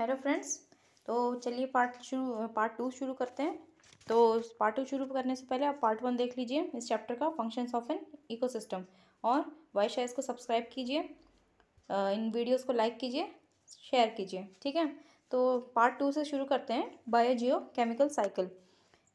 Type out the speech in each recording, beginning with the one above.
hello friends तो चलिए part शुरू पार्ट टू शुरू करते हैं तो पार्ट टू शुरू करने से पहले आप पार्ट वन देख लीजिए इस चैप्टर का फंक्शंस ऑफ एन इकोसिस्टम और वाइशा को सब्सक्राइब कीजिए इन वीडियोस को लाइक कीजिए शेयर कीजिए ठीक है तो पार्ट टू से शुरू करते हैं बायोजियो केमिकल साइकिल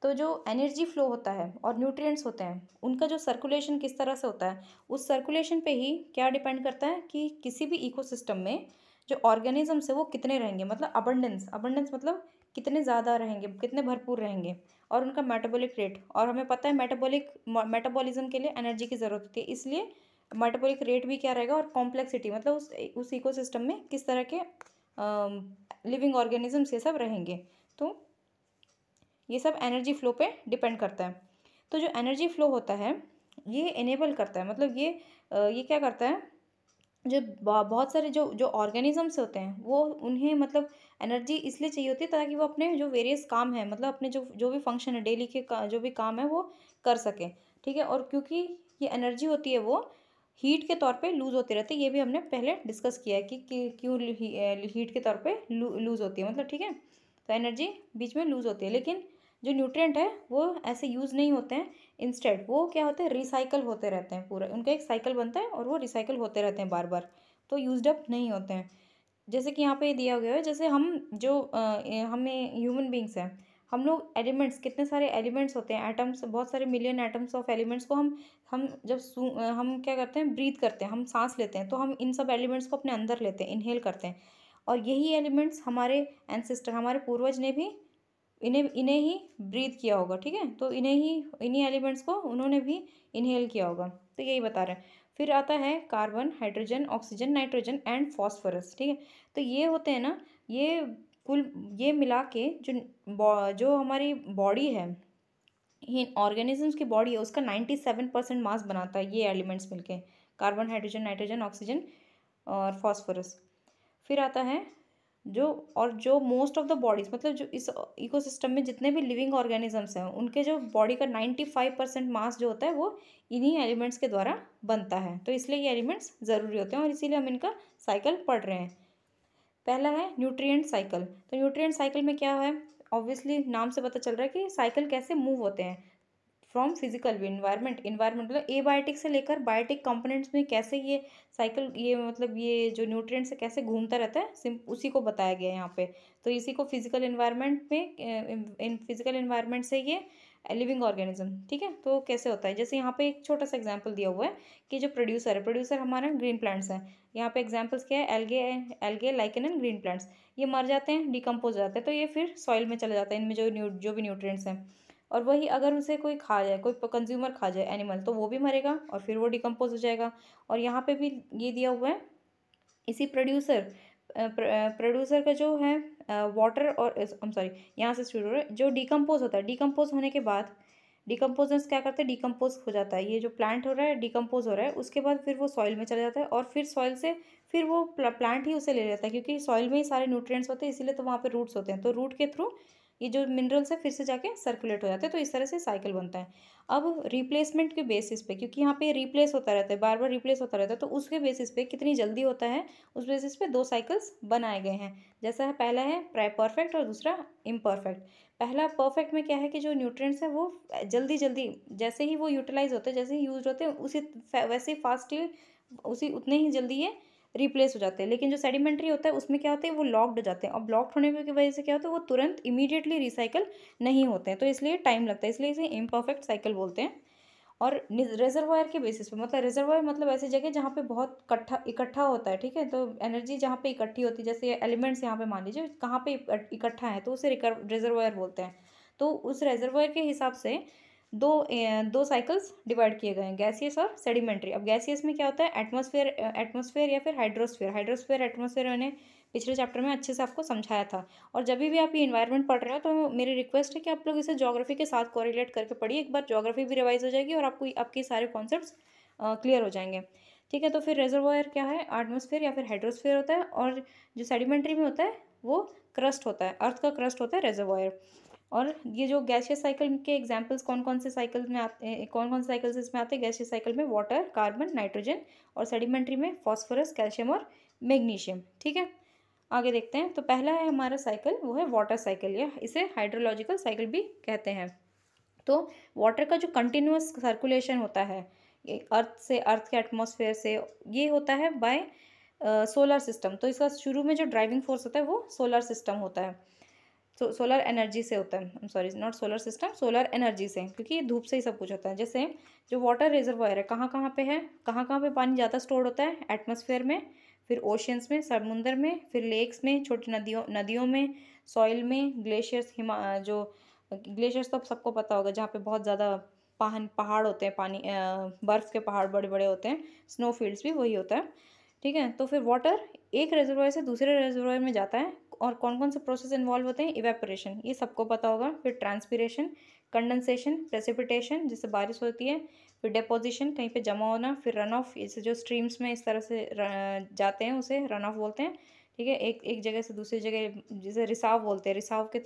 तो जो एनर्जी फ्लो होता है और न्यूट्रिएंट्स होते हैं उनका जो सर्कुलेशन किस तरह से होता है उस सर्कुलेशन पे ही क्या डिपेंड करता है कि किसी भी इकोसिस्टम में जो ऑर्गेनिजम्स है वो कितने रहेंगे मतलब अबंडेंस अबंडेंस मतलब कितने ज़्यादा रहेंगे कितने भरपूर रहेंगे और उनका मेटाबॉलिक रेट और हमें पता है मेटाबॉलिक मेटाबॉलिज्म के लिए एनर्जी की ज़रूरत होती है इसलिए मेटाबॉलिक रेट भी क्या रहेगा और कॉम्प्लेक्सिटी मतलब उस उस इकोसिस्टम में किस तरह के लिविंग ऑर्गेनिजम्स ये सब रहेंगे तो ये सब एनर्जी फ्लो पे डिपेंड करता है तो जो एनर्जी फ्लो होता है ये इनेबल करता है मतलब ये ये क्या करता है जो बहुत सारे जो जो ऑर्गेनिजम्स होते हैं वो उन्हें मतलब एनर्जी इसलिए चाहिए होती है ताकि वो अपने जो वेरियस काम है मतलब अपने जो जो भी फंक्शन है डेली के जो भी काम है वो कर सकें ठीक है और क्योंकि ये एनर्जी होती है वो हीट के तौर पे लूज़ होते रहते हैं ये भी हमने पहले डिस्कस किया है कि, क्यों हीट के तौर पर लूज़ होती है मतलब ठीक है तो एनर्जी बीच में लूज़ होती है लेकिन जो न्यूट्रिएंट है वो ऐसे यूज़ नहीं होते हैं इंस्टेड वो क्या होते हैं रिसाइकल होते रहते हैं पूरा उनका एक साइकिल बनता है और वो रिसाइकल होते रहते हैं बार बार तो यूज अप नहीं होते हैं जैसे कि यहाँ पे दिया गया है जैसे हम जो हमें ह्यूमन बींग्स हैं हम लोग एलिमेंट्स कितने सारे एलिमेंट्स होते हैं एटम्स बहुत सारे मिलियन एटम्स ऑफ एलिमेंट्स को हम हम जब हम क्या करते हैं ब्रीथ करते हैं हम सांस लेते हैं तो हम इन सब एलिमेंट्स को अपने अंदर लेते हैं इनहेल करते हैं और यही एलिमेंट्स हमारे एनसिस्टर हमारे पूर्वज ने भी इन्हें इन्हें ही ब्रीथ किया होगा ठीक है तो इन्हें ही इन्हीं एलिमेंट्स को उन्होंने भी इनहेल किया होगा तो यही बता रहे हैं फिर आता है carbon hydrogen oxygen nitrogen and phosphorus ठीक है तो ये होते हैं ना ये कुल ये मिला के जो जो हमारी बॉडी है इन ऑर्गेनिजम्स की बॉडी है उसका नाइन्टी सेवन परसेंट मास बनाता है ये एलिमेंट्स मिलके कार्बन हाइड्रोजन नाइट्रोजन ऑक्सीजन और फॉस्फोरस फिर आता है जो और जो मोस्ट ऑफ द बॉडीज मतलब जो इस इकोसिस्टम में जितने भी लिविंग ऑर्गेनिजम्स हैं उनके जो बॉडी का नाइन्टी फाइव परसेंट मास जो होता है वो इन्हीं एलिमेंट्स के द्वारा बनता है तो इसलिए ये एलिमेंट्स ज़रूरी होते हैं और इसीलिए हम इनका साइकिल पढ़ रहे हैं पहला है न्यूट्रिएंट साइकिल तो न्यूट्रिएंट साइकिल में क्या है ऑब्वियसली नाम से पता चल रहा है कि साइकिल कैसे मूव होते हैं फ्रॉम फिजिकल भी इन्वायरमेंट इन्वायरमेंट मतलब एबायोटिक से लेकर बायोटिक कंपोनेंट्स में कैसे ये साइकिल ये मतलब ये जो न्यूट्रिएंट्स है कैसे घूमता रहता है सिम उसी को बताया गया है यहाँ पे तो इसी को फिजिकल इन्वायरमेंट में इन फिजिकल इन्वायरमेंट से ये लिविंग ऑर्गेनिज्म ठीक है तो कैसे होता है जैसे यहाँ पे एक छोटा सा एग्जाम्पल दिया हुआ है कि जो प्रोड्यूसर है प्रोड्यूसर हमारे ग्रीन प्लांट्स हैं यहाँ पे एग्जाम्पल्स क्या है algae algae lichen and green plants ये मर जाते हैं डिकम्पोज जाते हैं तो ये फिर सॉइल में चले जाते हैं इनमें जो जो भी न्यूट्रिएंट्स हैं और वही अगर उसे कोई खा जाए कोई कंज्यूमर खा जाए एनिमल तो वो भी मरेगा और फिर वो डिकम्पोज हो जाएगा और यहाँ पे भी ये दिया हुआ है इसी प्रोड्यूसर प्रोड्यूसर का जो है वाटर और सॉरी यहाँ से शुरू हो रहा है जो डिकम्पोज होता है डिकम्पोज होने के बाद डिकम्पोजर्स क्या करते हैं डिकम्पोज हो जाता है ये जो प्लांट हो रहा है डिकम्पोज हो रहा है उसके बाद फिर वो सॉइल में चला जाता है और फिर सॉइल से फिर वो प्लांट ही उसे ले लेता है क्योंकि सॉइल में ही सारे न्यूट्रिएंट्स होते हैं इसीलिए तो वहाँ पर रूट्स होते हैं तो रूट के थ्रू ये जो मिनरल्स है फिर से जाके सर्कुलेट हो जाते हैं तो इस तरह से साइकिल बनता है अब रिप्लेसमेंट के बेसिस पे क्योंकि यहाँ पे रिप्लेस होता रहता है बार बार रिप्लेस होता रहता है तो उसके बेसिस पे कितनी जल्दी होता है उस बेसिस पे दो साइकिल्स बनाए गए हैं जैसा है पहला है परफेक्ट और दूसरा इम्परफेक्ट पहला परफेक्ट में क्या है कि जो न्यूट्रिएंट्स है वो जल्दी जल्दी जैसे ही वो यूटिलाइज होते हैं जैसे ही यूज होते हैं उसी वैसे ही फास्टली उसी उतने ही जल्दी ये रिप्लेस हो जाते हैं लेकिन जो सेडिमेंट्री होता है उसमें क्या होता है वो लॉक्ड हो जाते हैं और ब्लॉक्ड होने की वजह से क्या होता है वो तुरंत इमीडिएटली रिसाइकल नहीं होते हैं तो इसलिए टाइम लगता है इसलिए इसे इम्परफेक्ट साइकिल बोलते हैं और रिजर्वायर के बेसिस पर मतलब रिजर्वायर मतलब ऐसी जगह जहाँ पे बहुत इकट्ठा इकट्ठा होता है ठीक है तो एनर्जी जहाँ पे इकट्ठी होती है जैसे एलिमेंट्स यहाँ पे मान लीजिए कहाँ पे इकट्ठा है तो उसे रिजर्वायर बोलते हैं तो उस रेजर्वायर के हिसाब से दो दो साइकिल्स डिवाइड किए गए हैं गैसियस और सेडिमेंट्री अब गैसियस में क्या होता है एटमोसफेयर एटमोसफेयर या फिर हाइड्रोस्फेयर हाइड्रोस्फेयर एटमोसफेयर मैंने पिछले चैप्टर में अच्छे से आपको समझाया था और जब भी आप ये इन्वायरमेंट पढ़ रहे हो तो मेरी रिक्वेस्ट है कि आप लोग इसे जोग्राफी के साथ कोरिलेट करके पढ़िए एक बार जोग्राफी भी रिवाइज हो जाएगी और आपको आपके सारे कॉन्सेप्ट क्लियर हो जाएंगे ठीक है तो फिर रेजरवायर क्या है एटमोसफेयर या फिर हाइड्रोस्फेयर होता है और जो सेडिमेंट्री में होता है वो क्रस्ट होता है अर्थ का क्रस्ट होता है रेजरवायर और ये जो गैसीय साइकिल के एग्जाम्पल्स कौन कौन से साइकिल्स में आते कौन कौन से साइकिल्स इसमें आते हैं गैसीय साइकिल में वाटर कार्बन नाइट्रोजन और सेडिमेंट्री में फॉस्फोरस कैल्शियम और मैग्नीशियम ठीक है आगे देखते हैं तो पहला है हमारा साइकिल वो है वाटर साइकिल या इसे हाइड्रोलॉजिकल साइकिल भी कहते हैं तो वाटर का जो कंटिन्यूस सर्कुलेशन होता है अर्थ से अर्थ के एटमोसफेयर से ये होता है बाय सोलर सिस्टम तो इसका शुरू में जो ड्राइविंग फोर्स होता है वो सोलर सिस्टम होता है सो सोलर एनर्जी से होता है sorry not solar system solar energy से क्योंकि ये धूप से ही सब कुछ होता है जैसे जो वाटर रिजर्वायर है कहाँ कहाँ पे है कहाँ कहाँ पे पानी ज़्यादा स्टोर होता है एटमोसफेयर में फिर ओशंस में समुंदर में फिर लेक्स में छोटी नदियों नदियों में सॉइल में ग्लेशियर्स हिमा जो ग्लेशियर्स तो सबको पता होगा जहाँ पर बहुत ज़्यादा पहान पहाड़ होते हैं पानी बर्फ़ के पहाड़ बड़े बड़े होते हैं स्नो फील्ड्स भी वही होता है ठीक है तो फिर वाटर एक रेजर्वायर से दूसरे रेजर्वायर में जाता है और कौन कौन से प्रोसेस इन्वॉल्व होते हैं इवेपोरेशन ये सबको पता होगा फिर ट्रांसपीरेशन कंडेंसेशन प्रेसिपिटेशन जिससे बारिश होती है फिर डिपोजिशन कहीं पे जमा होना फिर रन ऑफ इसे जो स्ट्रीम्स में इस तरह से जाते हैं उसे रन ऑफ बोलते हैं ठीक है एक एक जगह से दूसरी जगह जिसे रिसाव बोलते हैं रिसाव के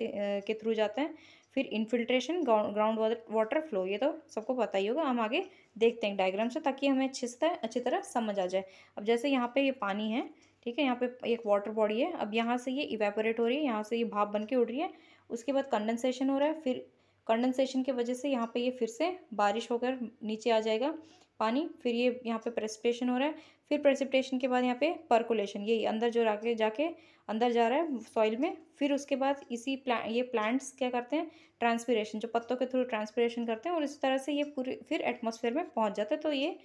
के थ्रू जाते हैं फिर इन्फिल्ट्रेशन ग्राउंड वाटर फ्लो ये तो सबको पता ही होगा हम आगे देखते हैं डायग्राम से ताकि हमें अच्छे से अच्छी तरह समझ आ जाए अब जैसे यहाँ पे ये पानी है ठीक है यहाँ पे एक वाटर बॉडी है अब यहाँ से ये इवेपोरेट हो रही है यहाँ से ये भाप बन के उड़ रही है उसके बाद कंडेंसेशन हो रहा है फिर कंडेंसेशन की वजह से यहाँ पे ये फिर से बारिश होकर नीचे आ जाएगा पानी फिर ये यहाँ पे प्रेसिपिटेशन हो रहा है फिर प्रेसिपिटेशन के बाद यहाँ पे परकुलेशन ये अंदर जो रा जाके अंदर जा रहा है सॉइल में फिर उसके बाद इसी प्ला ये प्लांट्स क्या करते हैं ट्रांसपीरेशन जो पत्तों के थ्रू ट्रांसपीरेशन करते हैं और इस तरह से ये पूरे फिर एटमोसफेयर में पहुँच जाता है तो ये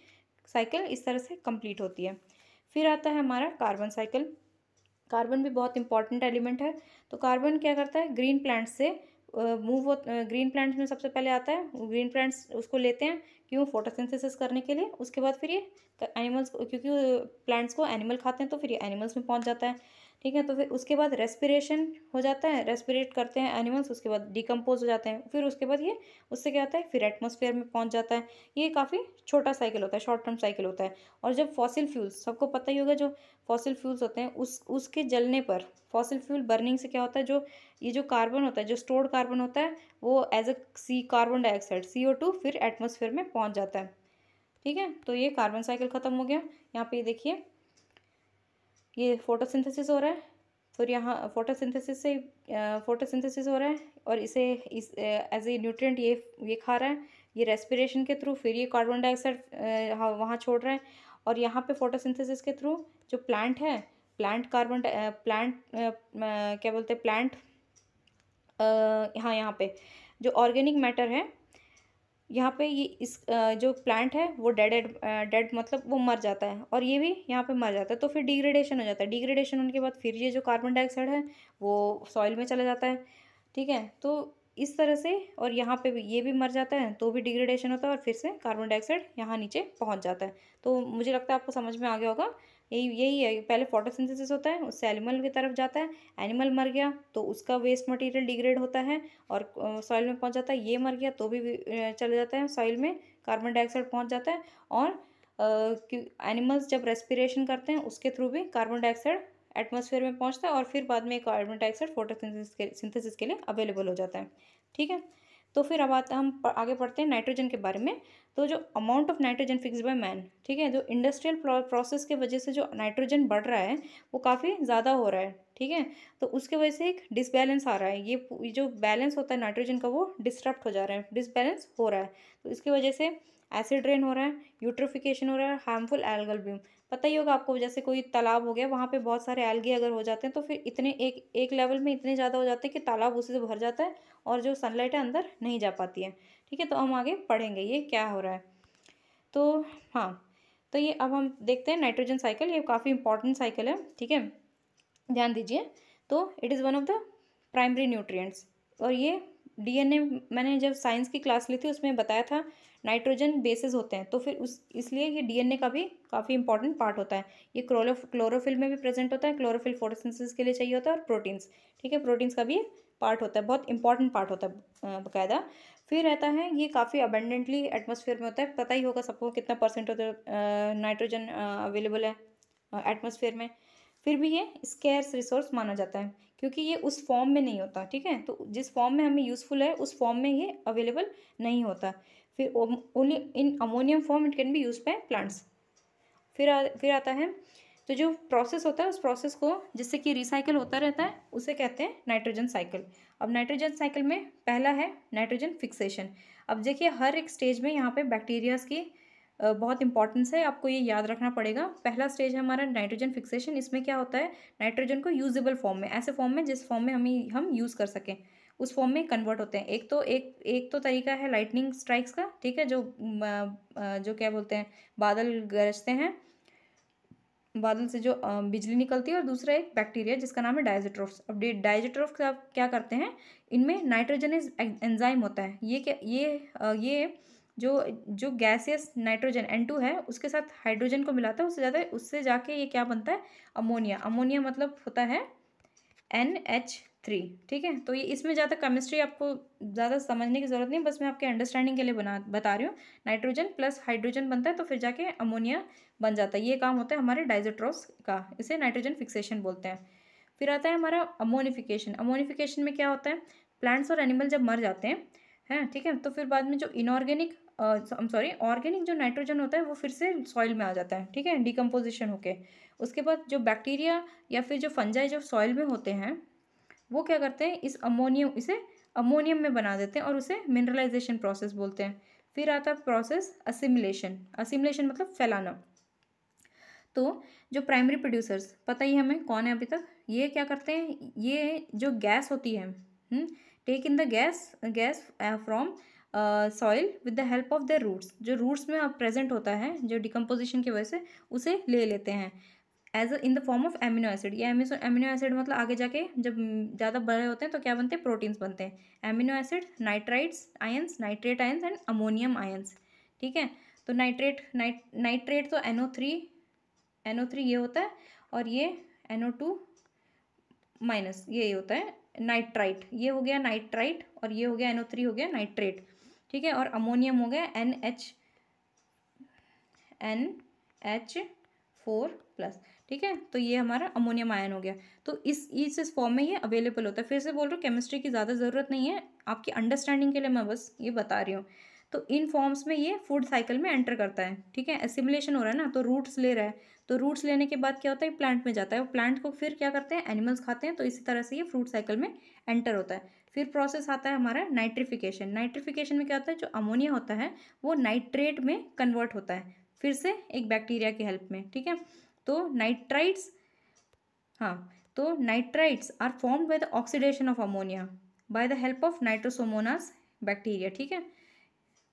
साइकिल इस तरह से कम्प्लीट होती है फिर आता है हमारा कार्बन साइकिल कार्बन भी बहुत इंपॉर्टेंट एलिमेंट है तो कार्बन क्या करता है ग्रीन प्लांट्स से मूव हो ग्रीन प्लांट्स में सबसे पहले आता है ग्रीन प्लांट्स उसको लेते हैं क्यों फोटोसिंथेसिस करने के लिए उसके बाद फिर ये एनिमल्स क्योंकि प्लांट्स को एनिमल खाते हैं तो फिर ये एनिमल्स में पहुंच जाता है ठीक है तो फिर उसके बाद रेस्पिरेशन हो जाता है रेस्पिरेट करते हैं एनिमल्स उसके बाद डिकम्पोज हो जाते हैं फिर उसके बाद ये उससे क्या होता है फिर एटमोसफेयर में पहुंच जाता है ये काफ़ी छोटा साइकिल होता है शॉर्ट टर्म साइकिल होता है और जब फॉसिल फ्यूल्स सबको पता ही होगा जो फॉसिल फ्यूल्स होते हैं उस उसके जलने पर फॉसिल फ्यूल बर्निंग से क्या होता है जो ये जो कार्बन होता है जो स्टोर्ड कार्बन होता है वो as a C carbon dioxide C O two फिर एटमोसफेयर में पहुँच जाता है ठीक है तो ये कार्बन साइकिल ख़त्म हो गया यहाँ पे देखिए ये फोटोसिंथेसिस हो रहा है फिर यहाँ फोटोसिंथेसिस से फोटोसिंथेसिस हो रहा है और इसे इस एज ए न्यूट्रिएंट ये ये खा रहा है ये रेस्पिरेशन के थ्रू फिर ये कार्बन हाँ, डाइऑक्साइड वहाँ छोड़ रहा है और यहाँ पे फोटोसिंथेसिस के थ्रू जो प्लांट है प्लांट कार्बन प्लांट क्या बोलते हैं प्लांट हाँ यहाँ पे जो ऑर्गेनिक मैटर है यहाँ पे ये इस जो प्लांट है वो डेड डेड मतलब वो मर जाता है और ये भी यहाँ पे मर जाता है तो फिर डिग्रेडेशन हो जाता है डिग्रेडेशन होने के बाद फिर ये जो कार्बन डाइऑक्साइड है वो सॉइल में चला जाता है ठीक है तो इस तरह से और यहाँ पे भी ये भी मर जाता है तो भी डिग्रेडेशन होता है और फिर से कार्बन डाइऑक्साइड यहाँ नीचे पहुँच जाता है तो मुझे लगता है आपको समझ में आ गया होगा यही यही है पहले फोटोसिंथेसिस होता है उससे एनिमल की तरफ जाता है एनिमल मर गया तो उसका वेस्ट मटेरियल डिग्रेड होता है और सॉइल में पहुंच जाता है ये मर गया तो भी चले जाता है सॉइल में कार्बन डाइऑक्साइड पहुंच जाता है और एनिमल्स जब रेस्पिरेशन करते हैं उसके थ्रू भी कार्बन डाइऑक्साइड एटमोसफेयर में पहुँचता है और फिर बाद में कार्बन डाइऑक्साइड फोटो के सिंथेसिस के लिए अवेलेबल हो जाता है ठीक है तो फिर अब आते हम आगे पढ़ते हैं नाइट्रोजन के बारे में तो जो amount of nitrogen fix by man ठीक है जो इंडस्ट्रियल प्रोसेस के वजह से जो नाइट्रोजन बढ़ रहा है वो काफ़ी ज़्यादा हो रहा है ठीक है तो उसके वजह से एक डिसबैलेंस आ रहा है ये जो बैलेंस होता है नाइट्रोजन का वो डिस्टर्ब हो जा रहा है डिसबैलेंस हो रहा है तो इसकी वजह से एसिड रेन हो रहा है यूट्रोफिकेशन हो रहा है हार्मफुल एल्गल ब्लूम पता ही होगा आपको जैसे कोई तालाब हो गया वहाँ पे बहुत सारे एलगे अगर हो जाते हैं तो फिर इतने एक एक लेवल में इतने ज़्यादा हो जाते हैं कि तालाब उसी से भर जाता है और जो सनलाइट है अंदर नहीं जा पाती है ठीक है तो हम आगे पढ़ेंगे ये क्या हो रहा है तो हाँ तो ये अब हम देखते हैं नाइट्रोजन साइकिल ये काफ़ी इंपॉर्टेंट साइकिल है ठीक है ध्यान दीजिए तो it is one of the primary nutrients और ये डीएनए मैंने जब साइंस की क्लास ली थी उसमें बताया था नाइट्रोजन बेसिस होते हैं तो फिर उस इसलिए ये डीएनए का भी काफ़ी इंपॉर्टेंट पार्ट होता है ये क्लोरो क्लोरोफिल में भी प्रेजेंट होता है क्लोरोफिल फोटोसिंथेसिस के लिए चाहिए होता है और प्रोटीन्स ठीक है प्रोटीन्स का भी पार्ट होता है बहुत इंपॉर्टेंट पार्ट होता है बाकायदा फिर रहता है ये काफ़ी अबेंडेंटली एटमोसफेयर में होता है पता ही होगा सबको कितना परसेंट होता है नाइट्रोजन अवेलेबल है एटमोसफेयर में फिर भी ये स्केयर्स रिसोर्स माना जाता है क्योंकि ये उस फॉर्म में नहीं होता ठीक है तो जिस फॉर्म में हमें यूज़फुल है उस फॉर्म में ये अवेलेबल नहीं होता फिर only in ammonium form it can be use by plants फिर आ, फिर आता है तो जो प्रोसेस होता है उस प्रोसेस को जिससे कि रिसाइकल होता रहता है उसे कहते हैं नाइट्रोजन साइकिल अब नाइट्रोजन साइकिल में पहला है नाइट्रोजन फिक्सेशन अब देखिए हर एक स्टेज में यहाँ पे बैक्टीरियाज की बहुत इंपॉर्टेंस है आपको ये याद रखना पड़ेगा पहला स्टेज है हमारा नाइट्रोजन फिक्सेशन इसमें क्या होता है नाइट्रोजन को यूजेबल फॉर्म में ऐसे फॉर्म में जिस फॉर्म में हम हम यूज़ कर सकें उस फॉर्म में कन्वर्ट होते हैं एक तो एक एक तो तरीका है लाइटनिंग स्ट्राइक्स का ठीक है जो जो क्या बोलते हैं बादल गरजते हैं बादल से जो बिजली निकलती है और दूसरा एक बैक्टीरिया जिसका नाम है डायजेट्रोफ्स अब डाइजेट्रोफ्स आप क्या करते हैं इनमें नाइट्रोजनस एंजाइम होता है ये क्या ये ये जो जो गैसियस नाइट्रोजन एन टू है उसके साथ हाइड्रोजन को मिलाता है उससे ज़्यादा उससे जाके ये क्या बनता है अमोनिया अमोनिया मतलब होता है एन एच थ्री ठीक है तो ये इसमें ज़्यादा केमिस्ट्री आपको ज़्यादा समझने की ज़रूरत नहीं बस मैं आपके अंडरस्टैंडिंग के लिए बना बता रही हूँ नाइट्रोजन प्लस हाइड्रोजन बनता है तो फिर जाके अमोनिया बन जाता है ये काम होता है हमारे डाइजोट्रोस का इसे नाइट्रोजन फिक्सेशन बोलते हैं फिर आता है हमारा अमोनिफिकेशन अमोनिफिकेशन में क्या होता है प्लांट्स और एनिमल जब मर जाते हैं ठीक है तो फिर बाद में जो इनऑर्गेनिक आई सॉरी ऑर्गेनिक जो नाइट्रोजन होता है वो फिर से सॉइल में आ जाता है ठीक है डिकम्पोजिशन होके उसके बाद जो बैक्टीरिया या फिर जो फंजाई जो सॉइल में होते हैं वो क्या करते हैं इस अमोनियम इसे अमोनियम में बना देते हैं और उसे मिनरलाइजेशन प्रोसेस बोलते हैं फिर आता है प्रोसेस असिमुलेशन असिमुलेशन मतलब फैलाना तो जो प्राइमरी प्रोड्यूसर्स पता ही हमें कौन है अभी तक ये क्या करते हैं ये जो गैस होती है take in the gas gas from soil with the help of the roots जो रूट्स में प्रेजेंट होता है जो डिकम्पोजिशन की वजह से उसे ले लेते हैं as in the form of amino acid ये एमिनो एसिड मतलब आगे जाके जब ज़्यादा बड़े होते हैं तो क्या बनते हैं प्रोटीन्स बनते हैं amino acid nitrides ions nitrate ions and ammonium ions ठीक है तो नाइट्रेट नाइट नाइट्रेट तो एनओ थ्री एनओ थ्री ये होता है और ये एनओ टू माइनस ये होता है नाइट्राइट ये हो गया नाइट्राइट और ये हो गया एनओ थ्री हो गया नाइट्रेट ठीक है और अमोनियम हो गया N H N H four plus ठीक है तो ये हमारा अमोनियम आयन हो गया तो इस इस फॉर्म में ये अवेलेबल होता है फिर से बोल रहा हूँ केमिस्ट्री की ज़्यादा ज़रूरत नहीं है आपकी अंडरस्टैंडिंग के लिए मैं बस ये बता रही हूँ तो इन फॉर्म्स में ये फूड साइकिल में एंटर करता है ठीक है एसिमुलेशन हो रहा है ना तो रूट्स ले रहा है तो रूट्स लेने के बाद क्या होता है प्लांट में जाता है वो प्लांट को फिर क्या करते हैं एनिमल्स खाते हैं तो इसी तरह से ये फ्रूट साइकिल में एंटर होता है फिर प्रोसेस आता है हमारा नाइट्रिफिकेशन नाइट्रिफिकेशन में क्या होता है जो अमोनिया होता है वो नाइट्रेट में कन्वर्ट होता है फिर से एक बैक्टीरिया की हेल्प में ठीक है तो नाइट्राइट्स हाँ तो nitrites are formed by the oxidation of ammonia by the help of nitrosomonas bacteria ठीक है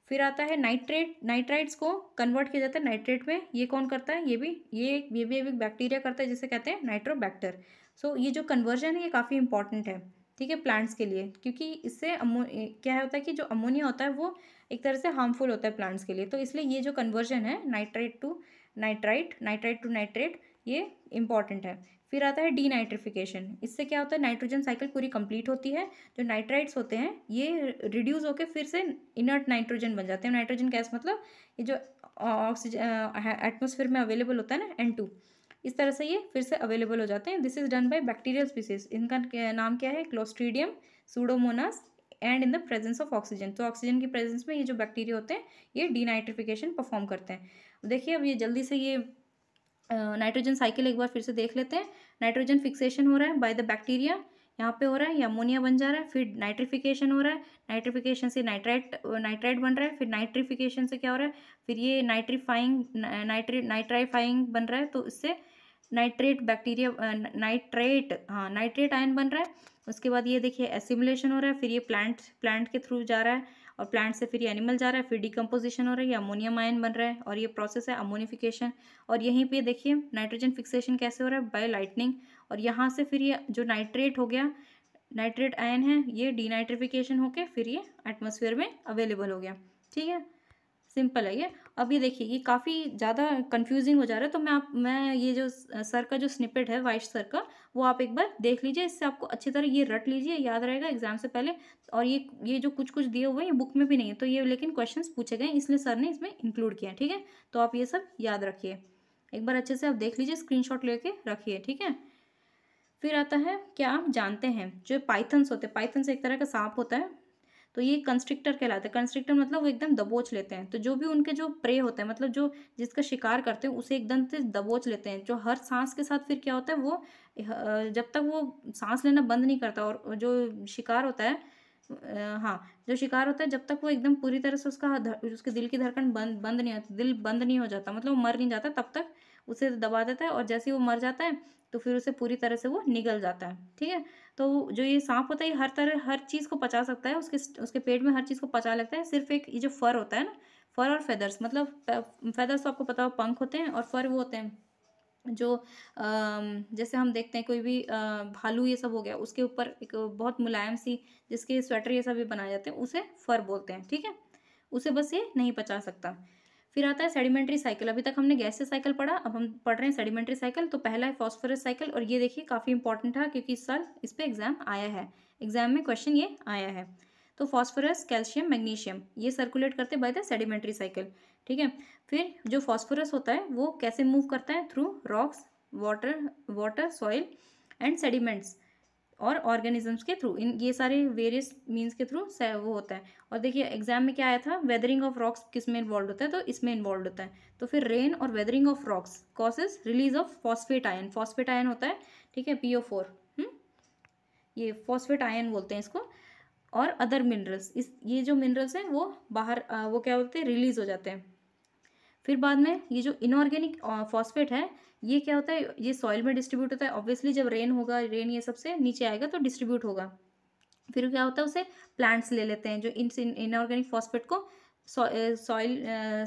फिर आता है नाइट्रेट नाइट्राइट्स को कन्वर्ट किया जाता है नाइट्रेट में ये कौन करता है ये भी ये ये भी एक बैक्टीरिया करता है जिसे कहते हैं नाइट्रोबैक्टर सो so, ये जो कन्वर्जन है ये काफ़ी इंपॉर्टेंट है ठीक है प्लांट्स के लिए क्योंकि इससे अमो क्या होता है कि जो अमोनिया होता है वो एक तरह से हार्मफुल होता है प्लांट्स के लिए तो इसलिए ये जो कन्वर्जन है nitrite to nitrite nitrite to nitrate ये इंपॉर्टेंट है फिर आता है डीनाइट्रिफिकेशन इससे क्या होता है नाइट्रोजन साइकिल पूरी कंप्लीट होती है जो नाइट्राइट्स होते हैं ये रिड्यूस होकर फिर से इनर्ट नाइट्रोजन बन जाते हैं नाइट्रोजन गैस मतलब ये जो ऑक्सीजन एटमोसफेयर में अवेलेबल होता है ना एन टू इस तरह से ये फिर से अवेलेबल हो जाते हैं this is done by bacterial species इनका नाम क्या है clostridium pseudomonas and in the presence of oxygen तो ऑक्सीजन की प्रेजेंस में ये जो बैक्टीरिया होते हैं ये डीनाइट्रिफिकेशन परफॉर्म करते हैं देखिए अब ये जल्दी से ये नाइट्रोजन uh, साइकिल एक बार फिर से देख लेते हैं नाइट्रोजन फिक्सेशन हो रहा है बाय द बैक्टीरिया यहाँ पे हो रहा है अमोनिया बन जा रहा है फिर नाइट्रिफिकेशन हो रहा है नाइट्रिफिकेशन से नाइट्राइट नाइट्राइट बन रहा है फिर नाइट्रिफिकेशन से क्या हो रहा है फिर ये नाइट्रीफाइंग नाइट्री नाइट्राइफाइंग बन रहा है तो इससे नाइट्रेट बैक्टीरिया नाइट्रेट हाँ नाइट्रेट आयन बन रहा है उसके बाद ये देखिए एसिमुलेशन हो रहा है फिर ये प्लांट प्लांट के थ्रू जा रहा है और प्लांट से फिर ये एनिमल जा रहा है फिर डिकम्पोजिशन हो रहा है ये अमोनियम आयन बन रहा है और ये प्रोसेस है अमोनिफिकेशन और यहीं पे देखिए नाइट्रोजन फिक्सेशन कैसे हो रहा है बाय लाइटनिंग और यहाँ से फिर ये जो नाइट्रेट हो गया नाइट्रेट आयन है ये डीनाइट्रिफिकेशन होकर फिर ये एटमोसफेयर में अवेलेबल हो गया ठीक है सिंपल है ये अब ये देखिए ये काफ़ी ज़्यादा कंफ्यूजिंग हो जा रहा है तो मैं आप मैं ये जो सर का जो स्निपेट है वाइट सर का वो आप एक बार देख लीजिए इससे आपको अच्छी तरह ये रट लीजिए याद रहेगा एग्जाम से पहले और ये ये जो कुछ कुछ दिए हुए हैं ये बुक में भी नहीं है तो ये लेकिन क्वेश्चन पूछे गए इसलिए सर ने इसमें इंक्लूड किया ठीक है तो आप ये सब याद रखिए एक बार अच्छे से आप देख लीजिए स्क्रीन लेके रखिए ठीक है फिर आता है क्या आप जानते हैं जो पाइथन्स होते हैं पाइथन से एक तरह का सांप होता है तो ये कंस्ट्रिक्टर कहलाते हैं कंस्ट्रिक्टर मतलब वो एकदम दबोच लेते हैं तो जो भी उनके जो प्रे होते हैं मतलब जो जिसका शिकार करते हैं उसे एकदम से दबोच लेते हैं जो हर सांस के साथ फिर क्या होता है वो जब तक वो सांस लेना बंद नहीं करता और जो शिकार होता है हाँ जो शिकार होता है जब तक वो एकदम पूरी तरह से उसका उसके दिल की धड़कन बंद बंद नहीं होती दिल बंद नहीं हो जाता मतलब वो मर नहीं जाता तब तक उसे दबा देता है और जैसे ही वो मर जाता है तो फिर उसे पूरी तरह से वो निगल जाता है ठीक है तो जो ये सांप होता है ये हर तरह हर चीज़ को पचा सकता है उसके उसके पेट में हर चीज़ को पचा लगता है सिर्फ एक ये जो फर होता है ना फर और फेदर्स मतलब फेदर्स तो आपको पता हो पंख होते हैं और फर वो होते हैं जो जैसे हम देखते हैं कोई भी भालू ये सब हो गया उसके ऊपर एक बहुत मुलायम सी जिसके स्वेटर ये सब भी बनाए जाते हैं उसे फर बोलते हैं ठीक है उसे बस ये नहीं पचा सकता फिर आता है सेडिमेंट्री साइकिल अभी तक हमने से साइकिल पढ़ा अब हम पढ़ रहे हैं सेडिमेंट्री साइकिल तो पहला है फॉस्फोरस साइकिल और ये देखिए काफ़ी इंपॉर्टेंट था क्योंकि इस साल इस पर एग्जाम आया है एग्जाम में क्वेश्चन ये आया है तो फॉस्फोरस कैल्शियम मैग्नीशियम ये सर्कुलेट करते बाय द सेडिमेंट्री साइकिल ठीक है फिर जो फॉस्फोरस होता है वो कैसे मूव करता है through rocks water water soil and sediments और ऑर्गेनिजम्स के थ्रू इन ये सारे वेरियस मीन्स के थ्रू वो होता है और देखिए एग्जाम में क्या आया था वेदरिंग ऑफ रॉक्स किस में इन्वॉल्व होता है तो इसमें इन्वॉल्व होता है तो फिर रेन और weathering of rocks causes release of phosphate ion phosphate ion होता है ठीक है पी ओ फोर ये फॉस्फेट आयन बोलते हैं इसको और अदर मिनरल्स इस ये जो मिनरल्स हैं वो बाहर आ, वो क्या बोलते हैं रिलीज हो जाते हैं फिर बाद में ये जो इनऑर्गेनिक फॉस्फेट है ये क्या होता है ये सॉइल में डिस्ट्रीब्यूट होता है ऑब्वियसली जब रेन होगा रेन ये सबसे नीचे आएगा तो डिस्ट्रीब्यूट होगा फिर क्या होता है उसे प्लांट्स ले लेते हैं जो इन इनऑर्गेनिक फॉस्फेट को सॉइल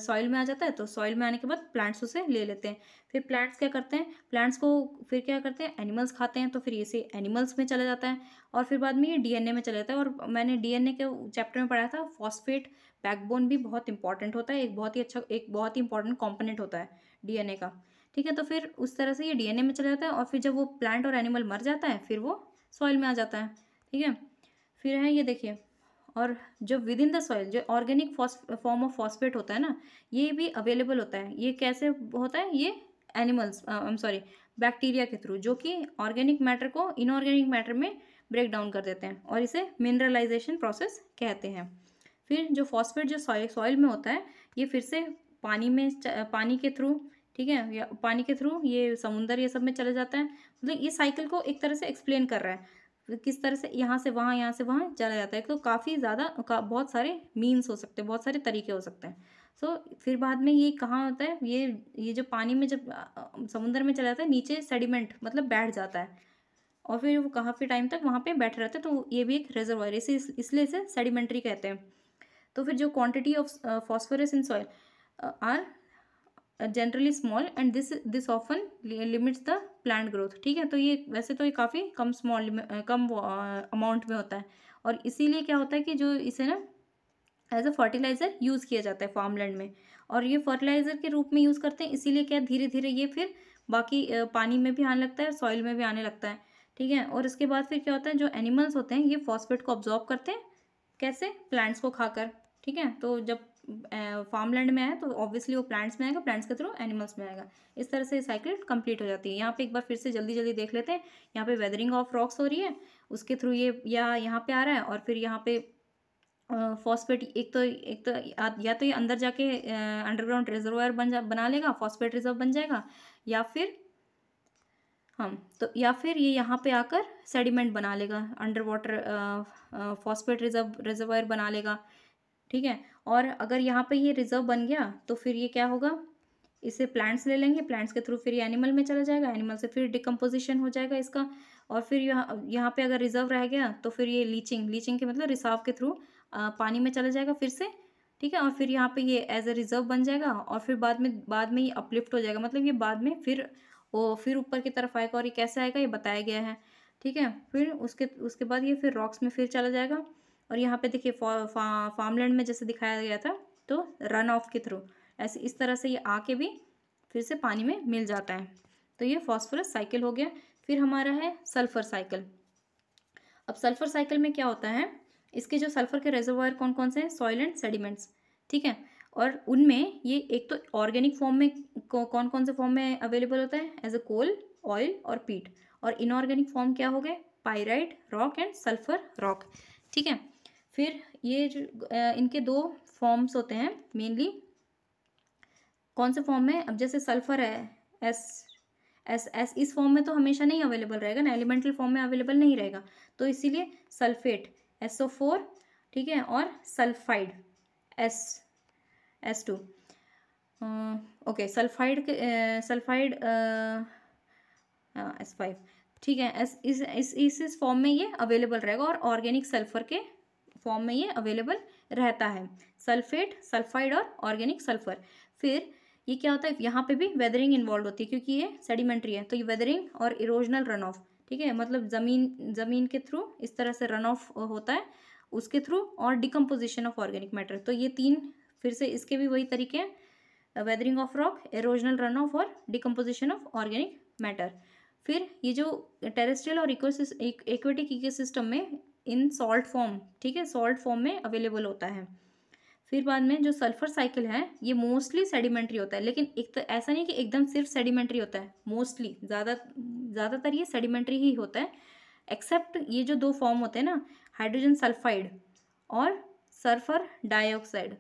सॉइल में आ जाता है तो सॉइल में आने के बाद प्लांट्स उसे ले लेते हैं फिर प्लांट्स क्या करते हैं प्लांट्स को फिर क्या करते हैं एनिमल्स खाते हैं तो फिर ये से एनिमल्स में चला जाता है और फिर बाद में ये डीएनए में चला जाता है और मैंने डीएनए के चैप्टर में पढ़ा था फॉस्फेट बैकबोन भी बहुत इंपॉर्टेंट होता है एक बहुत ही अच्छा एक बहुत ही इंपॉर्टेंट कॉम्पोनेंट होता है डीएनए का ठीक है तो फिर उस तरह से ये डीएनए में चला जाता है और फिर जब वो प्लांट और एनिमल मर जाता है फिर वो सॉइल में आ जाता है ठीक है फिर है ये देखिए और जो विद इन द सॉइल जो ऑर्गेनिक फॉर्म ऑफ फॉस्फेट होता है ना ये भी अवेलेबल होता है ये कैसे होता है ये animals I am sorry bacteria के थ्रू जो कि ऑर्गेनिक मैटर को इनऑर्गेनिक मैटर में ब्रेक डाउन कर देते हैं और इसे मिनरलाइजेशन प्रोसेस कहते हैं फिर जो फॉस्फेट जो सॉइल में होता है ये फिर से पानी में पानी के थ्रू ठीक है या पानी के थ्रू ये समुंदर ये सब में चला जाता है मतलब तो ये साइकिल को एक तरह से एक्सप्लेन कर रहा है किस तरह से यहाँ से वहाँ यहाँ से वहाँ चला जाता है तो काफ़ी ज़्यादा का, बहुत सारे मीन्स हो सकते हैं बहुत सारे तरीके हो सकते हैं सो so, फिर बाद में ये कहाँ होता है ये ये जो पानी में जब समुंदर में चला जाता है नीचे सेडिमेंट मतलब बैठ जाता है और फिर वो काफ़ी टाइम तक वहाँ पे बैठे रहते हैं तो ये भी एक रिजर्वायर इसे इसलिए इसे सेडिमेंट्री कहते हैं तो फिर जो quantity of phosphorus in soil are generally small and this this often limits the plant growth ठीक है तो ये वैसे तो ये काफ़ी कम स्मॉल uh, कम अमाउंट uh, में होता है और इसीलिए क्या होता है कि जो इसे ना एज अ फर्टिलाइज़र यूज़ किया जाता है फार्मलैंड में और ये फर्टिलाइज़र के रूप में यूज़ करते हैं इसीलिए क्या धीरे धीरे ये फिर बाकी uh, पानी में भी आने लगता है सॉइल में भी आने लगता है ठीक है और इसके बाद फिर क्या होता है जो एनिमल्स होते हैं ये फॉस्फेट को ऑब्जॉर्व करते हैं कैसे प्लांट्स को खाकर ठीक है तो जब फार्म लैंड में आया तो ऑब्वियसली वो प्लांट्स में आएगा प्लांट्स के थ्रू एनिमल्स में आएगा इस तरह से साइकिल कंप्लीट हो जाती है यहाँ पे एक बार फिर से जल्दी जल्दी देख लेते हैं यहाँ पे वेदरिंग ऑफ रॉक्स हो रही है उसके थ्रू ये या यहाँ पे आ रहा है और फिर यहाँ पे फॉस्फेट एक तो एक तो या तो ये अंदर जाके अंडरग्राउंड रिजर्वायर बन जा बना लेगा फॉस्फेट रिजर्व बन जाएगा या फिर हम तो या फिर ये यहाँ पे आकर सेडिमेंट बना लेगा under water phosphate reserve reservoir बना लेगा ठीक है और अगर यहाँ पे ये रिजर्व बन गया तो फिर ये क्या होगा इसे प्लांट्स ले लेंगे प्लांट्स के थ्रू फिर ये एनिमल में चला जाएगा एनिमल से फिर डिकम्पोजिशन हो जाएगा इसका और फिर यहाँ यहाँ पे अगर रिजर्व रह गया तो फिर ये लीचिंग लीचिंग के मतलब रिसाव के थ्रू पानी में चला जाएगा फिर से ठीक है और फिर यहाँ पे ये एज अ रिजर्व बन जाएगा और फिर बाद में बाद में ये अपलिफ्ट हो जाएगा मतलब ये बाद में फिर वो फिर ऊपर की तरफ आएगा और ये कैसे आएगा ये बताया गया है ठीक है फिर उसके उसके बाद ये फिर रॉक्स में फिर चला जाएगा और यहाँ पे देखिए फार्मलैंड में जैसे दिखाया गया था तो रन ऑफ के थ्रू ऐसे इस तरह से ये आके भी फिर से पानी में मिल जाता है तो ये फॉस्फोरस साइकिल हो गया फिर हमारा है सल्फर साइकिल अब सल्फर साइकिल में क्या होता है इसके जो सल्फर के रेजोवायर कौन कौन से हैं सॉयल एंड सेडिमेंट्स ठीक है और उनमें ये एक तो ऑर्गेनिक फॉर्म में कौन कौन से फॉर्म में अवेलेबल होता है एज अ कोल ऑयल और पीट और इनऑर्गेनिक फॉर्म क्या हो गए pyrite rock and sulphur rock ठीक है फिर ये जो इनके दो फॉर्म्स होते हैं मेनली कौन से फॉर्म में अब जैसे सल्फर है एस एस एस इस फॉर्म में तो हमेशा नहीं अवेलेबल रहेगा ना एलिमेंटल फॉर्म में अवेलेबल नहीं रहेगा तो इसीलिए सल्फेट एस ओ फोर ठीक है और sulphide S S two okay sulphide sulphide S five ठीक है एस इस इस इस, इस फॉर्म में ये अवेलेबल रहेगा और ऑर्गेनिक सल्फर के फॉर्म में ये अवेलेबल रहता है सल्फेट सल्फाइड और ऑर्गेनिक सल्फर फिर ये क्या होता है यहाँ पे भी वेदरिंग इन्वॉल्व होती है क्योंकि ये सेडिमेंट्री है तो ये वेदरिंग और इरोजनल रन ऑफ ठीक है मतलब ज़मीन ज़मीन के थ्रू इस तरह से रन ऑफ होता है उसके थ्रू और डिकम्पोजिशन ऑफ ऑर्गेनिक मैटर तो ये तीन फिर से इसके भी वही तरीके हैं weathering of rock erosional run off और डिकम्पोजिशन ऑफ ऑर्गेनिक मैटर फिर ये जो टेरेस्ट्रियल और इकोसिस एक्वेटिक इकोसिस्टम में इन सॉल्ट फॉर्म ठीक है सॉल्ट फॉर्म में अवेलेबल होता है फिर बाद में जो सल्फर साइकिल है ये मोस्टली सेडिमेंट्री होता है लेकिन एक तो ऐसा नहीं कि एकदम सिर्फ सेडिमेंट्री होता है मोस्टली ज़्यादा ज़्यादातर ये सेडिमेंट्री ही होता है एक्सेप्ट ये जो दो फॉर्म होते हैं ना हाइड्रोजन सल्फाइड और सल्फर डाइऑक्साइड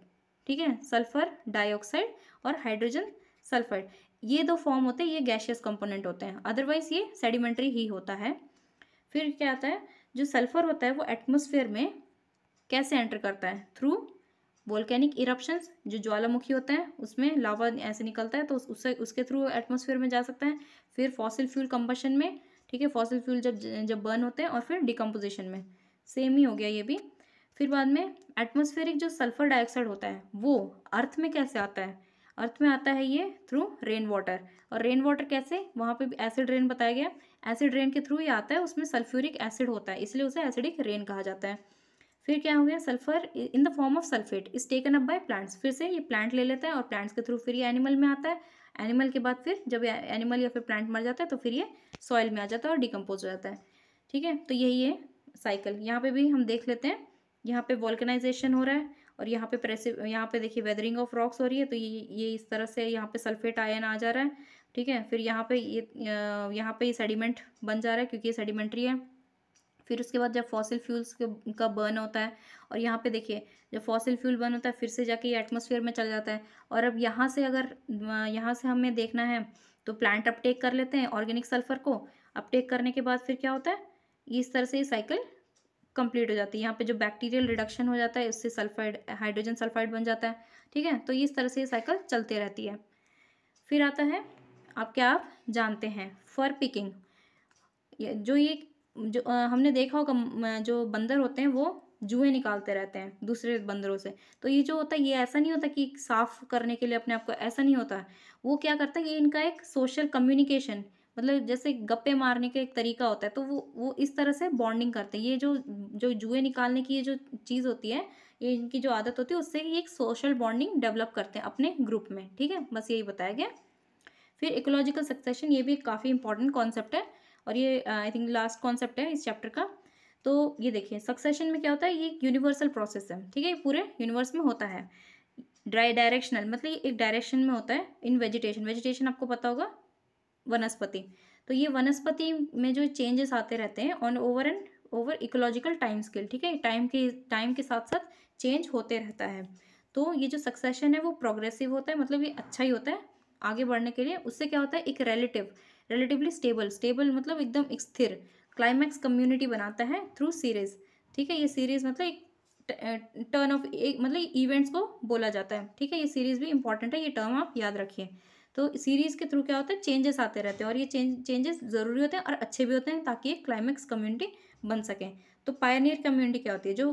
ठीक है सल्फर डाइऑक्साइड और हाइड्रोजन सल्फाइड ये दो फॉर्म होते हैं ये गैशियस कंपोनेंट होते हैं अदरवाइज ये सेडिमेंट्री ही होता है फिर क्या आता है जो सल्फर होता है वो एटमोसफेयर में कैसे एंटर करता है थ्रू वोल्केनिक इरप्शन जो ज्वालामुखी होते हैं उसमें लावा ऐसे निकलता है तो उससे उसके थ्रू एटमोसफेयर में जा सकता है फिर फॉसिल फ्यूल कंबशन में ठीक है फॉसिल फ्यूल जब जब बर्न होते हैं और फिर डिकम्पोजिशन में सेम ही हो गया ये भी फिर बाद में एटमोसफेयरिक जो सल्फर डाइऑक्साइड होता है वो अर्थ में कैसे आता है अर्थ में आता है ये थ्रू रेन वाटर और रेन वाटर कैसे वहाँ पे भी एसिड रेन बताया गया एसिड रेन के थ्रू ही आता है उसमें सल्फ्यूरिक एसिड होता है इसलिए उसे एसिडिक रेन कहा जाता है फिर क्या हो गया sulphur in the form of sulphate is taken up by plants फिर से ये प्लांट ले लेता है और प्लांट्स के थ्रू फिर ये एनिमल में आता है एनिमल के बाद फिर जब एनिमल या फिर प्लांट मर जाता है तो फिर ये सॉइल में आ जाता है और डिकम्पोज हो जाता है ठीक है तो यही है साइकिल यहाँ पे भी हम देख लेते हैं यहाँ पे वॉल्कनाइजेशन हो रहा है और यहाँ पे प्रेसिव यहाँ पे देखिए वेदरिंग ऑफ रॉक्स हो रही है तो ये ये इस तरह से यहाँ पे सल्फेट आयन आ जा रहा है ठीक है फिर यहाँ पे ये यहाँ पे ये सेडिमेंट बन जा रहा है क्योंकि ये सेडिमेंट्री है फिर उसके बाद जब फॉसिल फ्यूल्स का बर्न होता है और यहाँ पे देखिए जब फॉसिल फ्यूल बर्न होता है फिर से जाके ये एटमोसफियर में चल जाता है और अब यहाँ से अगर यहाँ से हमें देखना है तो प्लांट अपटेक कर लेते हैं ऑर्गेनिक सल्फर को अपटेक करने के बाद फिर क्या होता है इस तरह से ये साइकिल कंप्लीट हो जाती है यहाँ पे जो बैक्टीरियल रिडक्शन हो जाता है उससे सल्फाइड हाइड्रोजन सल्फाइड बन जाता है ठीक है तो इस तरह से ये साइकिल चलते रहती है फिर आता है आप क्या आप जानते हैं फर पिकिंग जो ये जो हमने देखा होगा जो बंदर होते हैं वो जुए निकालते रहते हैं दूसरे बंदरों से तो ये जो होता है ये ऐसा नहीं होता कि साफ करने के लिए अपने आप को ऐसा नहीं होता वो क्या करता है ये इनका एक सोशल कम्युनिकेशन मतलब जैसे गप्पे मारने का एक तरीका होता है तो वो वो इस तरह से बॉन्डिंग करते हैं ये जो जो जुए निकालने की ये जो चीज़ होती है ये इनकी जो आदत होती है उससे ये एक सोशल बॉन्डिंग डेवलप करते हैं अपने ग्रुप में ठीक है बस यही बताया गया फिर इकोलॉजिकल सक्सेशन ये भी काफ़ी इंपॉर्टेंट कॉन्सेप्ट है और ये आई थिंक लास्ट कॉन्सेप्ट है इस चैप्टर का तो ये देखिए सक्सेशन में क्या होता है ये यूनिवर्सल प्रोसेस है ठीक है ये पूरे यूनिवर्स में होता है ड्राई डायरेक्शनल मतलब एक डायरेक्शन में होता है इन वेजिटेशन वेजिटेशन आपको पता होगा वनस्पति तो ये वनस्पति में जो चेंजेस आते रहते हैं on over and over ecological time scale ठीक है टाइम के टाइम के साथ साथ चेंज होते रहता है तो ये जो सक्सेशन है वो प्रोग्रेसिव होता है मतलब ये अच्छा ही होता है आगे बढ़ने के लिए उससे क्या होता है एक रिलेटिव रिलेटिवली स्टेबल स्टेबल मतलब एकदम एक स्थिर क्लाइमैक्स कम्युनिटी बनाता है थ्रू सीरीज ठीक है ये सीरीज मतलब एक टर्न ऑफ एक मतलब इवेंट्स को बोला जाता है ठीक है ये सीरीज भी इंपॉर्टेंट है ये टर्म आप याद रखिए तो सीरीज के थ्रू क्या होता है चेंजेस आते रहते हैं और ये चेंजेस जरूरी होते हैं और अच्छे भी होते हैं ताकि एक क्लाइमैक्स कम्युनिटी बन सकें तो पायनियर कम्युनिटी क्या होती है जो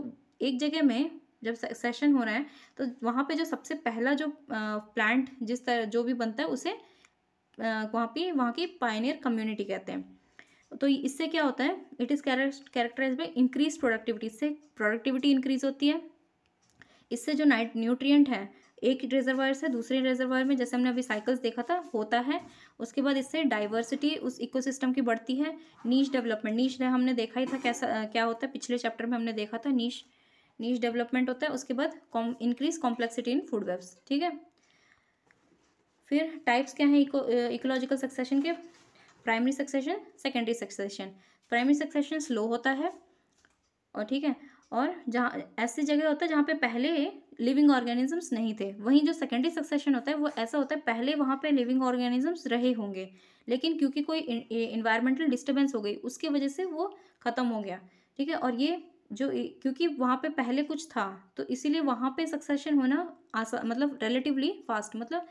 एक जगह में जब सेशन हो रहा है तो वहाँ पे जो सबसे पहला जो प्लांट जिस तरह जो भी बनता है उसे वहाँ पे वहाँ की पाइनियर कम्युनिटी कहते हैं तो इससे क्या होता है it is characterize by increase productivity इससे प्रोडक्टिविटी इंक्रीज होती है इससे जो नाइट न्यूट्रियट है एक रिजर्वायर से दूसरे रिजर्वायर में जैसे हमने अभी साइकिल्स देखा था होता है उसके बाद इससे डाइवर्सिटी उस इकोसिस्टम की बढ़ती है नीच डेवलपमेंट नीच ने हमने देखा ही था कैसा क्या होता है पिछले चैप्टर में हमने देखा था नीच नीच डेवलपमेंट होता है उसके बाद increase complexity in food webs ठीक है फिर टाइप्स क्या हैं इकोलॉजिकल सक्सेशन के primary succession secondary succession primary succession slow होता है और ठीक है और जहाँ ऐसी जगह होता है जहाँ पे पहले लिविंग ऑर्गेनिजम्स नहीं थे वहीं जो सेकेंडरी सक्सेशन होता है वो ऐसा होता है पहले वहाँ पे लिविंग ऑर्गेनिजम्स रहे होंगे लेकिन क्योंकि कोई इन्वायरमेंटल डिस्टर्बेंस हो गई उसकी वजह से वो ख़त्म हो गया ठीक है और ये जो क्योंकि वहाँ पे पहले कुछ था तो इसीलिए वहाँ पे सक्सेशन होना आसान मतलब रिलेटिवली फास्ट मतलब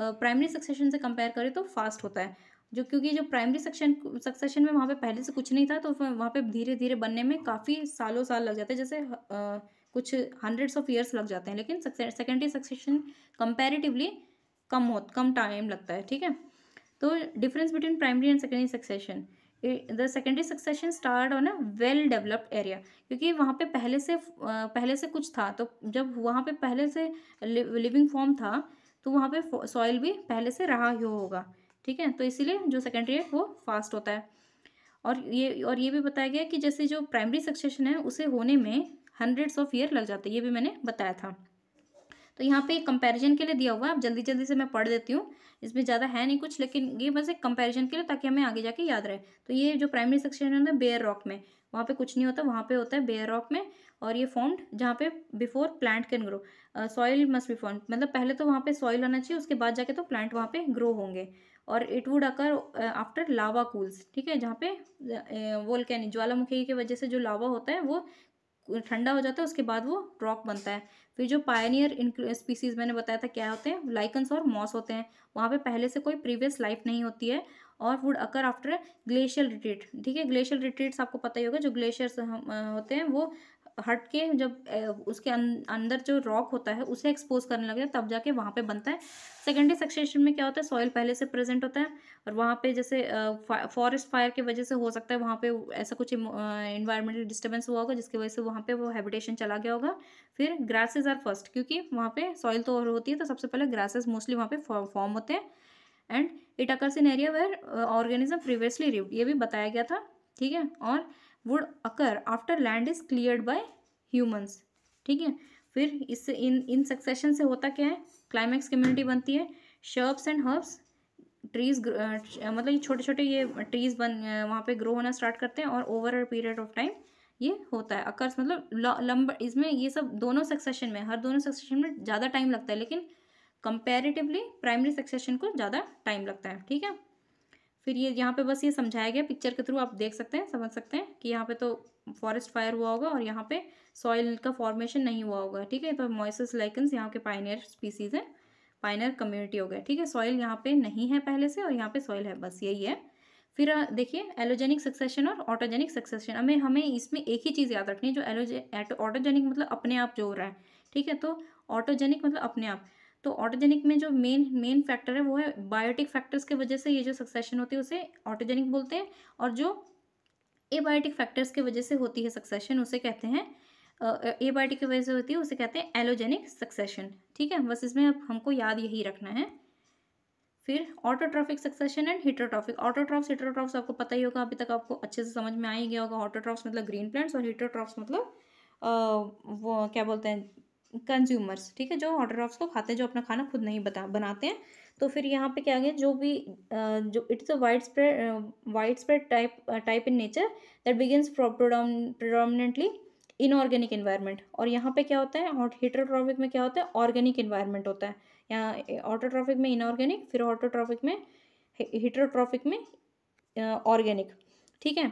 प्राइमरी सक्सेशन से कंपेयर करें तो फास्ट होता है जो क्योंकि जो प्राइमरी सक्शन सक्सेशन में वहाँ पे पहले से कुछ नहीं था तो वहाँ पे धीरे धीरे बनने में काफ़ी सालों साल लग जाते हैं जैसे आ, कुछ हंड्रेड्स ऑफ ईयर्स लग जाते हैं लेकिन सेकेंडरी सक्सेशन कंपेरेटिवली कम हो कम टाइम लगता है ठीक है तो difference between primary and secondary succession the secondary succession start on a well developed area क्योंकि वहाँ पे पहले से पहले से कुछ था तो जब वहाँ पे पहले से लिविंग फॉर्म था तो वहाँ पे सॉइल भी पहले से रहा ही होगा ठीक है तो इसीलिए जो सेकेंडरी है वो फास्ट होता है और ये और ये भी बताया गया कि जैसे जो प्राइमरी सक्सेशन है उसे होने में हंड्रेड्स ऑफ ईयर लग जाते हैं ये भी मैंने बताया था तो यहाँ पे कंपैरिजन के लिए दिया हुआ है आप जल्दी जल्दी से मैं पढ़ देती हूँ इसमें ज़्यादा है नहीं कुछ लेकिन ये बस एक कंपैरिजन के लिए ताकि हमें आगे जाके याद रहे तो ये जो प्राइमरी सेक्शन है ना बेयर रॉक में वहाँ पे कुछ नहीं होता वहाँ पे होता है बेयर रॉक में और ये फॉर्म्ड जहाँ पे before plant can grow soil must be form मतलब पहले तो वहाँ पे सॉइल होना चाहिए उसके बाद जाके तो प्लांट वहाँ पे ग्रो होंगे और it would occur after lava cools ठीक है जहाँ पे वोल्केनिक ज्वालामुखी की वजह से जो लावा होता है वो ठंडा हो जाता है उसके बाद वो रॉक बनता है फिर जो पायनियर स्पीसीज मैंने बताया था क्या होते हैं लाइकन्स और मॉस होते हैं वहाँ पे पहले से कोई प्रीवियस लाइफ नहीं होती है और would occur after glacial retreat ठीक है ग्लेशियल रिट्रीट्स आपको पता ही होगा जो ग्लेशियर्स होते हैं वो हट के जब उसके अंदर जो रॉक होता है उसे एक्सपोज करने लगे तब जाके वहाँ पे बनता है सेकेंडरी सक्सेशन में क्या होता है सॉइल पहले से प्रेजेंट होता है और वहाँ पे जैसे फॉरेस्ट फायर की वजह से हो सकता है वहाँ पे ऐसा कुछ इन्वायरमेंटल डिस्टर्बेंस हुआ होगा जिसकी वजह से वहाँ पे वो हैबिटेशन चला गया होगा फिर ग्रासेज आर फर्स्ट क्योंकि वहाँ पर सॉइल तो और होती है तो सबसे पहले ग्रासेज मोस्टली वहाँ पे फॉर्म होते हैं and it occurs in area where organism previously lived ये भी बताया गया था ठीक है और would occur after land is cleared by humans ठीक है फिर इससे इन इन सक्सेशन से होता क्या है क्लाइमैक्स कम्युनिटी बनती है शर्ब्स एंड हर्ब्स ट्रीज मतलब ये छोटे छोटे ये ट्रीज बन वहाँ पे ग्रो होना स्टार्ट करते हैं और over a period of time ये होता है अकर्स मतलब लंबा इसमें ये सब दोनों सक्सेशन में हर दोनों सक्सेशन में ज़्यादा टाइम लगता है लेकिन कंपेरेटिवली प्राइमरी सक्सेशन को ज़्यादा टाइम लगता है ठीक है फिर ये यहाँ पे बस ये समझाया गया पिक्चर के थ्रू आप देख सकते हैं समझ सकते हैं कि यहाँ पे तो फॉरेस्ट फायर हुआ होगा और यहाँ पे सॉइल का फॉर्मेशन नहीं हुआ होगा ठीक है तो मॉइसिस लाइकन्स यहाँ के पाइनियर स्पीसीज़ हैं पाइनियर कम्युनिटी हो गया ठीक है सॉइल यहाँ पे नहीं है पहले से और यहाँ पे सॉइल है बस यही है फिर देखिए एलोजेनिक सक्सेशन और ऑटोजेनिक सक्सेशन हमें हमें इसमें एक ही चीज़ याद रखनी है जो एलोजे ऑटोजेनिक मतलब अपने आप जो हो रहा है ठीक है तो ऑटोजेनिक मतलब अपने आप तो ऑटोजेनिक में जो मेन मेन फैक्टर है वो है बायोटिक फैक्टर्स की वजह से ये जो सक्सेशन होती है उसे ऑटोजेनिक बोलते हैं और जो एबायोटिक फैक्टर्स की वजह से होती है सक्सेशन उसे कहते हैं एबायोटिक की वजह से होती है उसे कहते हैं एलोजेनिक सक्सेशन ठीक है बस इसमें अब हमको याद यही रखना है फिर autotrophic succession and heterotrophic autotrophs heterotrophs आपको पता ही होगा अभी तक आपको अच्छे से समझ में आ ही गया होगा ऑटोट्रॉफ्स मतलब ग्रीन प्लांट्स और हिटोट्रॉफ्स मतलब आ, वो क्या बोलते हैं कंज्यूमर्स ठीक है जो वाटर को खाते हैं जो अपना खाना खुद नहीं बता बनाते हैं तो फिर यहाँ पे क्या आ गया जो भी जो it's a wide spread wide spread type type in nature that begins predominantly inorganic environment और यहाँ पे क्या होता है और हीटरोट्रॉफिक में क्या होता है ऑर्गेनिक इन्वायरमेंट होता है यहाँ ऑटोट्रॉफिक में इनऑर्गेनिक फिर ऑटोट्रॉफिक में हीटरोट्रॉफिक में ऑर्गेनिक ठीक है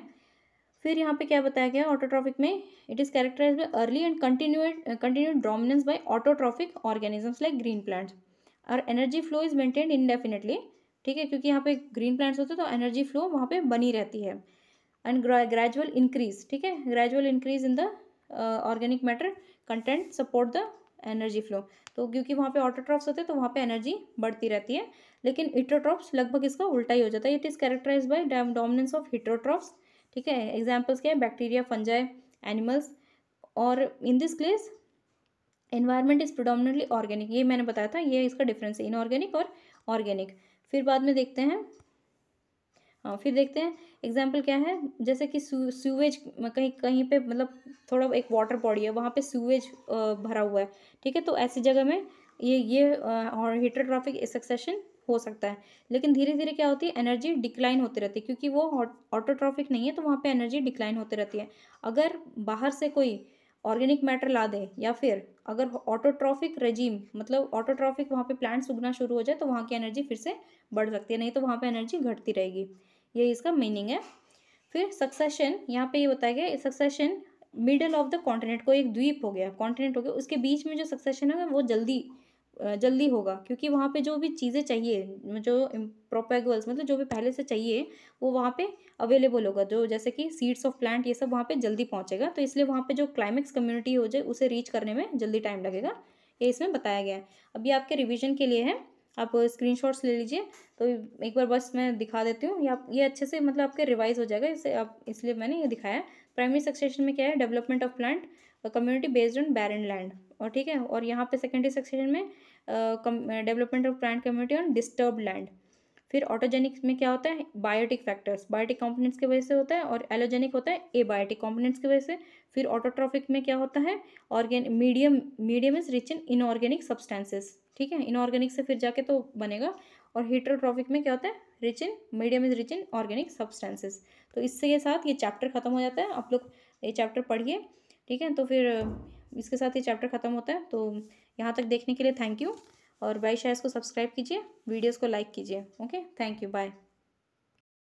फिर यहाँ पे क्या बताया गया ऑटोट्रॉफिक में it is characterize by early and continued continued dominance by autotrophic organisms like green plants और energy flow is maintained indefinitely ठीक है क्योंकि यहाँ पे ग्रीन प्लांट्स होते हैं तो एनर्जी फ्लो वहाँ पे बनी रहती है एंड ग्रेजुअल इंक्रीज ठीक है gradual increase in the organic matter content support the energy flow तो क्योंकि वहाँ पे ऑटोट्रॉप्स होते हैं तो वहाँ पे एनर्जी बढ़ती रहती है लेकिन इटोट्रॉप्स लगभग इसका उल्टा ही हो जाता है it is characterize by dominance of heterotrophs ठीक है एग्जाम्पल्स क्या है बैक्टीरिया फंजाई एनिमल्स और in this case environment is predominantly organic ये मैंने बताया था ये इसका डिफरेंस है इनऑर्गेनिक और ऑर्गेनिक फिर बाद में देखते हैं हाँ फिर देखते हैं एग्जाम्पल क्या है जैसे कि सूवेज कहीं कहीं पे मतलब थोड़ा एक वाटर बॉडी है वहाँ पे सूवेज भरा हुआ है ठीक है तो ऐसी जगह में ये ये हीटर ट्रॉफिक सक्सेशन हो सकता है लेकिन धीरे धीरे क्या होती है एनर्जी डिक्लाइन होती रहती है क्योंकि वो ऑटोट्रॉफिक नहीं है तो वहाँ पे एनर्जी डिक्लाइन होती रहती है अगर बाहर से कोई ऑर्गेनिक मैटर ला दे या फिर अगर ऑटोट्रॉफिक रेजीम मतलब ऑटोट्रॉफिक वहाँ पर प्लांट्स उगना शुरू हो जाए तो वहाँ की एनर्जी फिर से बढ़ सकती है नहीं तो वहाँ पर एनर्जी घटती रहेगी यही इसका मीनिंग है फिर सक्सेशन यहाँ पे ये बताया गया succession middle of the continent को एक द्वीप हो गया कॉन्टिनेंट हो गया उसके बीच में जो सक्सेशन है वो जल्दी जल्दी होगा क्योंकि वहाँ पे जो भी चीज़ें चाहिए जो प्रोपेगल्स मतलब जो भी पहले से चाहिए वो वहाँ पे अवेलेबल होगा जो जैसे कि सीड्स ऑफ प्लांट ये सब वहाँ पे जल्दी पहुँचेगा तो इसलिए वहाँ पे जो क्लाइमेक्स कम्युनिटी हो जाए उसे रीच करने में जल्दी टाइम लगेगा ये इसमें बताया गया है अभी आपके रिविजन के लिए है आप स्क्रीन ले लीजिए तो एक बार बस मैं दिखा देती हूँ या ये अच्छे से मतलब आपके रिवाइज हो जाएगा इसे आप इसलिए मैंने ये दिखाया प्राइमरी सक्सेशन में क्या है development of plant community based on bare land और ठीक है और यहाँ पे सेकेंडरी सेक्शन में development of plant community on disturb land फिर ऑटोजेनिक में क्या होता है बायोटिक फैक्टर्स बायोटिक कॉम्पोनेंट्स की वजह से होता है और एलोजेनिक होता है ए बायोटिक कॉम्पोनेंट्स की वजह से फिर ऑटोट्रॉफिक में क्या होता है organ medium medium is rich in inorganic substances ठीक है इनऑर्गेनिक से फिर जाके तो बनेगा और हीट्रोट्रॉफिक में क्या होता है rich in medium is rich in organic substances तो इससे के साथ ये चैप्टर खत्म हो जाता है आप लोग ये चैप्टर पढ़िए ठीक है तो फिर इसके साथ ये चैप्टर ख़त्म होता है तो यहाँ तक देखने के लिए थैंक यू और बाई शायद को सब्सक्राइब कीजिए वीडियोज़ को लाइक कीजिए ओके थैंक यू बाय